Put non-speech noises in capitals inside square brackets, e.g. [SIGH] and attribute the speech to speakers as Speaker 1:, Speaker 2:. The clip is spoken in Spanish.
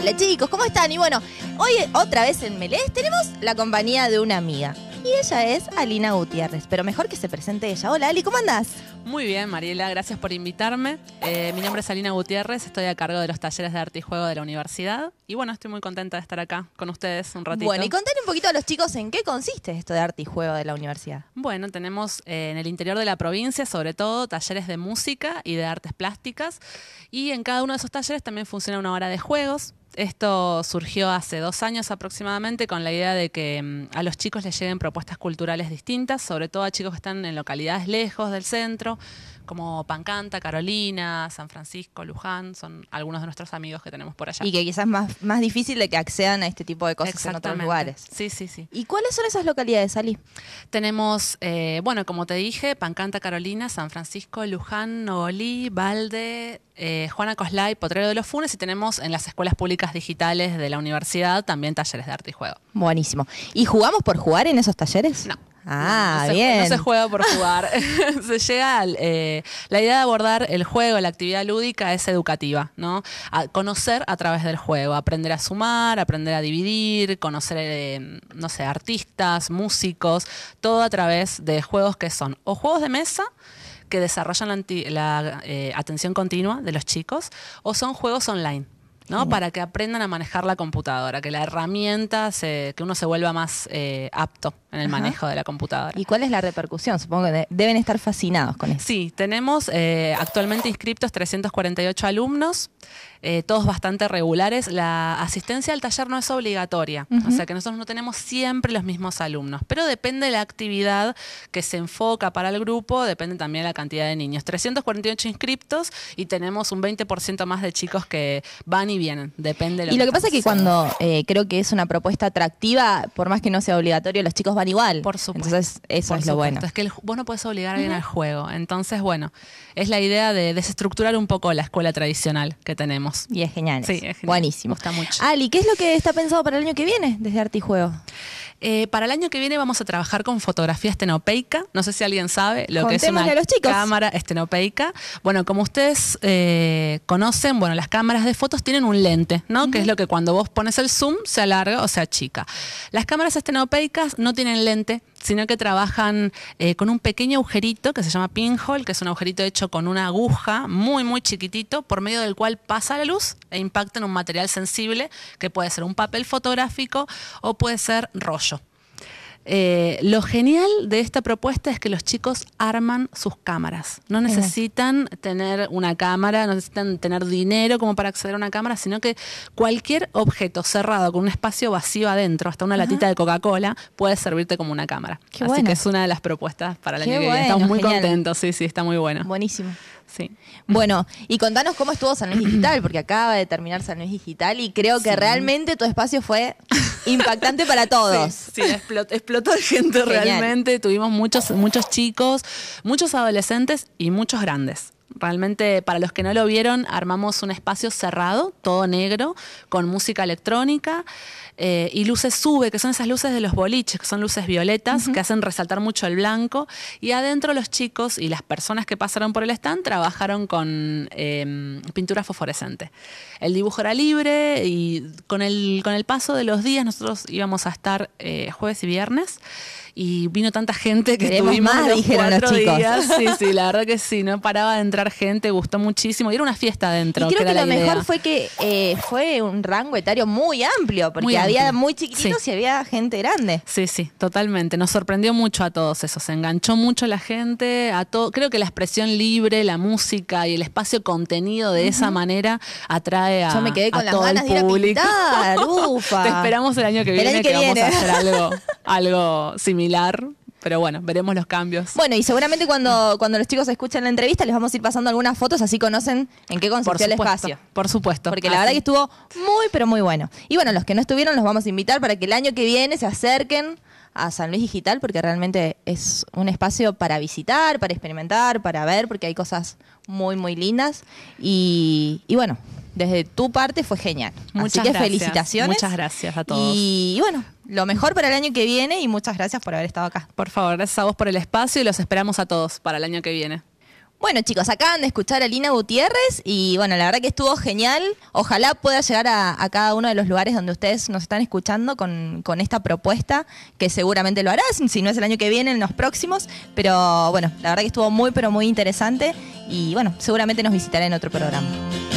Speaker 1: Hola chicos, ¿cómo están? Y bueno, hoy otra vez en Melés tenemos la compañía de una amiga. Y ella es Alina Gutiérrez, pero mejor que se presente ella. Hola Ali, ¿cómo andás?
Speaker 2: Muy bien, Mariela, gracias por invitarme. Eh, mi nombre es Alina Gutiérrez, estoy a cargo de los talleres de arte y juego de la universidad. Y bueno, estoy muy contenta de estar acá con ustedes un ratito. Bueno, y
Speaker 1: contale un poquito a los chicos en qué consiste esto de arte y juego de la universidad.
Speaker 2: Bueno, tenemos eh, en el interior de la provincia, sobre todo, talleres de música y de artes plásticas. Y en cada uno de esos talleres también funciona una hora de juegos esto surgió hace dos años aproximadamente con la idea de que mm, a los chicos les lleguen propuestas culturales distintas, sobre todo a chicos que están en localidades lejos del centro, como Pancanta, Carolina, San Francisco, Luján, son algunos de nuestros amigos que tenemos por allá. Y que quizás
Speaker 1: más, más difícil de que accedan a este tipo de cosas en otros lugares.
Speaker 2: Sí, sí, sí. ¿Y cuáles son esas localidades, Ali? Tenemos, eh, bueno, como te dije, Pancanta, Carolina, San Francisco, Luján, Nogolí, Valde, eh, Juana Coslay, Potrero de los Funes, y tenemos en las escuelas públicas digitales de la universidad también talleres de arte y juego.
Speaker 1: Buenísimo. ¿Y jugamos por jugar en esos talleres? No.
Speaker 2: Ah, bien. no se juega por jugar. [LAUGHS] [LAUGHS] se llega eh, la idea de abordar el juego, la actividad lúdica es educativa, ¿no? conocer a través del juego, aprender a sumar, aprender a dividir, conocer, eh, no sé, artistas, músicos, todo a través de juegos que son o juegos de mesa que desarrollan la, eh, atención continua de los chicos o son juegos online ¿no? Para que aprendan a manejar la computadora, que la herramienta, que uno se vuelva más eh, apto en el manejo de la computadora.
Speaker 1: ¿Y cuál es la repercusión? Supongo que deben estar fascinados con eso.
Speaker 2: Sí, tenemos eh, actualmente inscriptos 348 alumnos, eh, todos bastante regulares. La asistencia al taller no es obligatoria, o sea que nosotros no tenemos siempre los mismos alumnos, pero depende de la actividad que se enfoca para el grupo, depende también de la cantidad de niños. 348 inscriptos y tenemos un 20% más de chicos que van y vienen, depende de lo Y lo que pasa es que
Speaker 1: cuando eh, creo que es una propuesta atractiva, por más que no sea obligatorio,
Speaker 2: los chicos van igual. Por supuesto.
Speaker 1: Entonces, eso es lo bueno. Es que
Speaker 2: el, vos no puedes obligar a alguien al juego. Entonces, bueno, es la idea de desestructurar un poco la escuela tradicional que tenemos. Y es genial. Sí, es genial. Buenísimo. está mucho. Ali, ¿qué es lo que está pensado para el año que viene desde ArtiJuego eh, para el año que viene vamos a trabajar con fotografía estenopeica. No sé si alguien sabe lo que es una cámara estenopeica. Bueno, como ustedes eh, conocen, bueno, las cámaras de fotos tienen un lente, ¿no? Que es lo que cuando vos pones el zoom se alarga o se achica. Las cámaras estenopeicas no tienen lente, sino que trabajan eh, con un pequeño agujerito que se llama pinhole, que es un agujerito hecho con una aguja muy, muy chiquitito, por medio del cual pasa la luz e impacta en un material sensible, que puede ser un papel fotográfico o puede ser rollo. Eh, lo genial de esta propuesta es que los chicos arman sus cámaras. No necesitan tener una cámara, no necesitan tener dinero como para acceder a una cámara, sino que cualquier objeto cerrado con un espacio vacío adentro, hasta una latita de Coca-Cola, puede servirte como una cámara. Así que es una de las propuestas para la que Estamos muy contentos, sí, sí, está muy bueno. Buenísimo. Sí. [LAUGHS]
Speaker 1: Bueno, y contanos cómo estuvo San Luis Digital, porque acaba de terminar San Luis Digital y creo que realmente tu espacio fue Impactante para
Speaker 2: todos. Sí, explotó, gente realmente. Tuvimos muchos, muchos chicos, muchos adolescentes y muchos grandes. Realmente, para los que no lo vieron, armamos un espacio cerrado, todo negro, con música electrónica eh, y luces sube, que son esas luces de los boliches, que son luces violetas, que hacen resaltar mucho el blanco. Y adentro los chicos y las personas que pasaron por el stand trabajaron con em, pintura fosforescente. El dibujo era libre y con el, paso de los días nosotros íbamos a estar eh, jueves y viernes y vino tanta gente que tuvimos más, cuatro Días. Sí, [LAUGHS] sí, la verdad que sí, no paraba de entrar gente, gustó muchísimo. Y era una fiesta adentro. creo que, lo mejor fue
Speaker 1: que eh, fue un rango etario muy amplio, porque había muy
Speaker 2: chiquitos y había gente grande. Sí, sí, totalmente. Nos sorprendió mucho a todos eso, se enganchó mucho la gente, a todo. Creo que la expresión libre, la música y el espacio contenido de esa manera atrae a Yo me quedé con las ganas de [LAUGHS]
Speaker 1: Ufa. Te esperamos el año que viene que, vamos a hacer algo.
Speaker 2: [LAUGHS] algo similar. Pero bueno, veremos los cambios. Bueno,
Speaker 1: y seguramente cuando, cuando los chicos escuchen la entrevista les vamos a ir pasando algunas fotos, así conocen en qué consistió el espacio. Por supuesto. Porque la verdad que estuvo muy, pero muy bueno. Y bueno, los que no estuvieron los vamos a invitar para que el año que viene se acerquen a San Luis Digital, porque realmente es un espacio para visitar, para experimentar, para ver, porque hay cosas muy, muy lindas. Y, y bueno, desde tu parte fue genial. Muchas felicitaciones. Muchas gracias a todos. Y bueno, lo mejor para el año que viene y muchas gracias por haber estado acá. Por favor, gracias a vos por el espacio y los esperamos a todos
Speaker 2: para el año que viene.
Speaker 1: Bueno chicos, acaban de escuchar a Lina Gutiérrez y bueno, la verdad que estuvo genial. Ojalá pueda llegar a, cada uno de los lugares donde ustedes nos están escuchando con, con, esta propuesta, que seguramente lo harás si no es el año que viene, en los próximos. Pero bueno, la verdad que estuvo muy, pero muy interesante y bueno, seguramente nos visitará en otro programa.